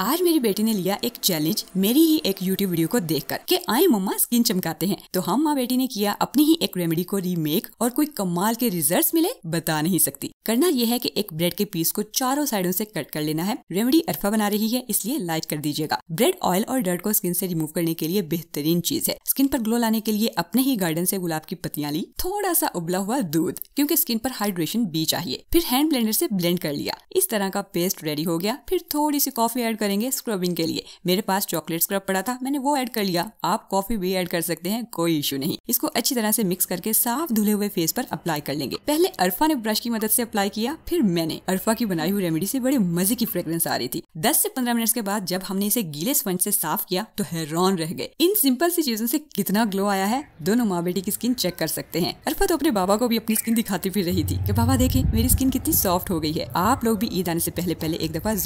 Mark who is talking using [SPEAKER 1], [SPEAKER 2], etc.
[SPEAKER 1] आज मेरी बेटी ने लिया एक चैलेंज मेरी ही एक यूट्यूब वीडियो को देखकर कि आए मम्मा स्किन चमकाते हैं तो हम माँ बेटी ने किया अपनी ही एक रेमेडी को रीमेक और कोई कमाल के रिजल्ट्स मिले बता नहीं सकती करना यह है कि एक ब्रेड के पीस को चारों साइडों से कट कर लेना है रेमेडी अरफा बना रही है इसलिए लाइक कर दीजिएगा ब्रेड ऑयल और डर्ट को स्किन से रिमूव करने के लिए बेहतरीन चीज है स्किन पर ग्लो लाने के लिए अपने ही गार्डन से गुलाब की पत्तियां ली थोड़ा सा उबला हुआ दूध क्योंकि स्किन पर हाइड्रेशन भी चाहिए फिर हैंड ब्लेंडर से ब्लेंड कर लिया इस तरह का पेस्ट रेडी हो गया फिर थोड़ी सी कॉफी एड कर करेंगे स्क्रबिंग के लिए मेरे पास चॉकलेट स्क्रब पड़ा था मैंने वो ऐड कर लिया आप कॉफी भी ऐड कर सकते हैं कोई इशू नहीं इसको अच्छी तरह से मिक्स करके साफ धुले हुए फेस पर अप्लाई कर लेंगे पहले अरफा ने ब्रश की मदद से अप्लाई किया फिर मैंने अरफा की बनाई हुई रेमेडी से बड़े मजे की फ्रेग्रेंस आ रही थी दस से पंद्रह मिनट के बाद जब हमने इसे गीले स्पंज से साफ किया तो हैरान रह गए इन सिंपल सी चीजों से कितना ग्लो आया है दोनों माँ बेटी की स्किन चेक कर सकते हैं अरफा तो अपने बाबा को भी अपनी स्किन दिखाती फिर रही थी बाबा देखे मेरी स्किन कितनी सॉफ्ट हो गई है आप लोग भी ईद आने से पहले पहले एक दफा